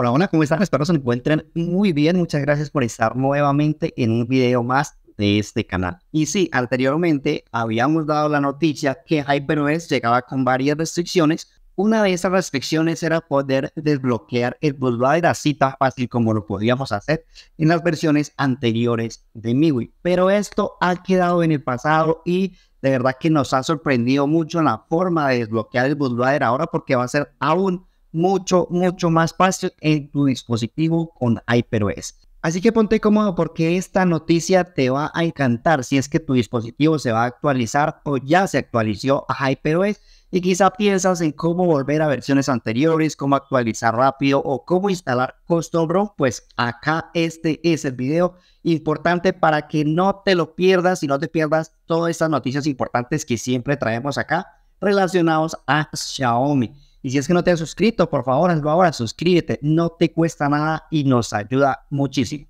Hola, hola. ¿cómo están? Espero se encuentren muy bien. Muchas gracias por estar nuevamente en un video más de este canal. Y sí, anteriormente habíamos dado la noticia que HyperOS llegaba con varias restricciones. Una de esas restricciones era poder desbloquear el bootloader así tan fácil como lo podíamos hacer en las versiones anteriores de MIUI. Pero esto ha quedado en el pasado y de verdad que nos ha sorprendido mucho la forma de desbloquear el bootloader ahora porque va a ser aún mucho, mucho más fácil en tu dispositivo con HyperOS Así que ponte cómodo porque esta noticia te va a encantar si es que tu dispositivo se va a actualizar o ya se actualizó a HyperOS y quizá piensas en cómo volver a versiones anteriores, cómo actualizar rápido o cómo instalar Custom ROM, pues acá este es el video importante para que no te lo pierdas y no te pierdas todas estas noticias importantes que siempre traemos acá relacionados a Xiaomi. Y si es que no te has suscrito, por favor, hazlo ahora, suscríbete. No te cuesta nada y nos ayuda muchísimo.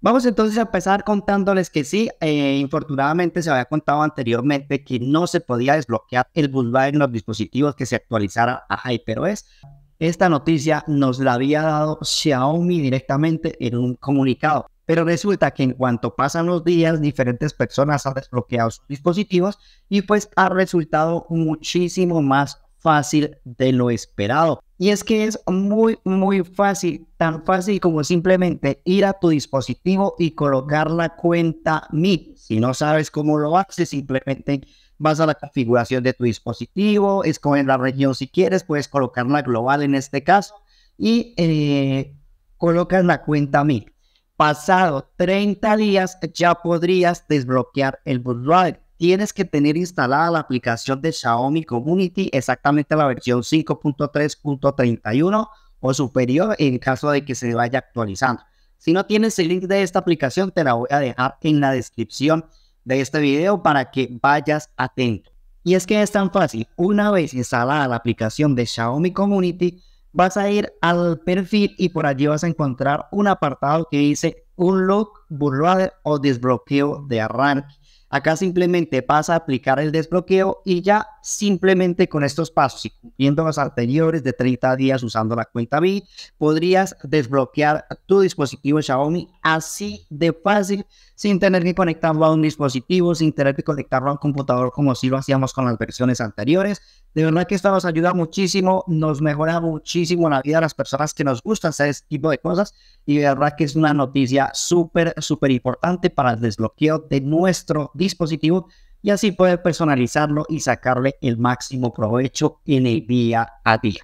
Vamos entonces a empezar contándoles que sí, eh, infortunadamente se había contado anteriormente que no se podía desbloquear el bootloader en los dispositivos que se actualizaran a HyperOS. Esta noticia nos la había dado Xiaomi directamente en un comunicado. Pero resulta que en cuanto pasan los días, diferentes personas han desbloqueado sus dispositivos y pues ha resultado muchísimo más fácil de lo esperado. Y es que es muy, muy fácil, tan fácil como simplemente ir a tu dispositivo y colocar la cuenta mi Si no sabes cómo lo haces, simplemente vas a la configuración de tu dispositivo, escoger la región si quieres, puedes colocarla global en este caso y eh, colocas la cuenta mi Pasado 30 días ya podrías desbloquear el bootloader tienes que tener instalada la aplicación de Xiaomi Community, exactamente la versión 5.3.31 o superior en caso de que se vaya actualizando. Si no tienes el link de esta aplicación, te la voy a dejar en la descripción de este video para que vayas atento. Y es que es tan fácil, una vez instalada la aplicación de Xiaomi Community, vas a ir al perfil y por allí vas a encontrar un apartado que dice Unlock, Bootloader o Desbloqueo de Arranque. Acá simplemente pasa a aplicar el desbloqueo y ya simplemente con estos pasos y cumpliendo los anteriores de 30 días usando la cuenta Mi, podrías desbloquear tu dispositivo Xiaomi así de fácil, sin tener que conectarlo a un dispositivo, sin tener que conectarlo a un computador como si lo hacíamos con las versiones anteriores. De verdad que esto nos ayuda muchísimo, nos mejora muchísimo la vida a las personas que nos gustan hacer este tipo de cosas y de verdad que es una noticia súper, súper importante para el desbloqueo de nuestro dispositivo dispositivo y así poder personalizarlo y sacarle el máximo provecho en el día a día.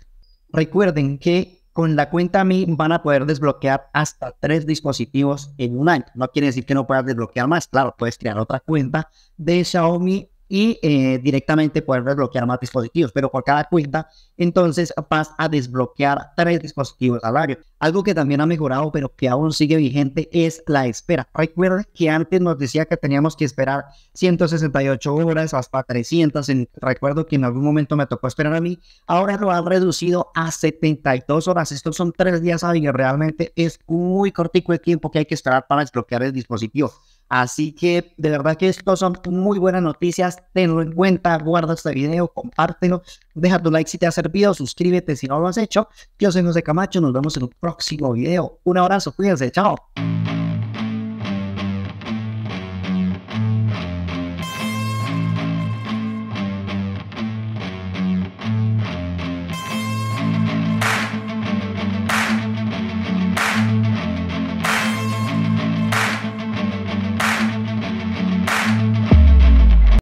Recuerden que con la cuenta Mi van a poder desbloquear hasta tres dispositivos en un año. No quiere decir que no puedas desbloquear más, claro, puedes crear otra cuenta de Xiaomi y eh, directamente poder desbloquear más dispositivos. Pero por cada cuenta, entonces vas a desbloquear tres dispositivos al año. Algo que también ha mejorado, pero que aún sigue vigente, es la espera. Recuerda que antes nos decía que teníamos que esperar 168 horas hasta 300. recuerdo que en algún momento me tocó esperar a mí. Ahora lo han reducido a 72 horas. Estos son tres días día. Realmente es muy cortico el tiempo que hay que esperar para desbloquear el dispositivo. Así que de verdad que estos son muy buenas noticias. Tenlo en cuenta, guarda este video, compártelo, deja tu like si te ha servido, suscríbete si no lo has hecho. Yo soy José Camacho, nos vemos en un próximo video. Un abrazo, cuídense, chao.